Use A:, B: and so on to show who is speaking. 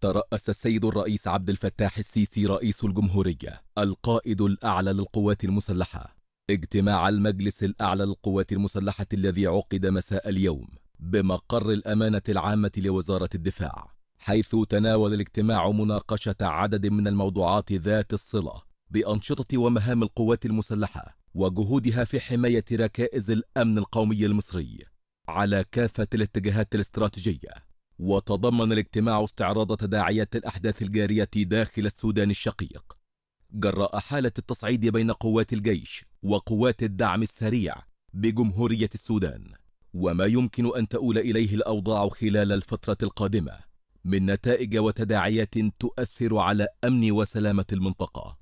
A: ترأس السيد الرئيس عبد الفتاح السيسي رئيس الجمهورية القائد الأعلى للقوات المسلحة اجتماع المجلس الأعلى للقوات المسلحة الذي عقد مساء اليوم بمقر الأمانة العامة لوزارة الدفاع حيث تناول الاجتماع مناقشة عدد من الموضوعات ذات الصلة بأنشطة ومهام القوات المسلحة وجهودها في حماية ركائز الأمن القومي المصري على كافة الاتجاهات الاستراتيجية وتضمن الاجتماع استعراض تداعيات الأحداث الجارية داخل السودان الشقيق جراء حالة التصعيد بين قوات الجيش وقوات الدعم السريع بجمهورية السودان وما يمكن أن تؤول إليه الأوضاع خلال الفترة القادمة من نتائج وتداعيات تؤثر على أمن وسلامة المنطقة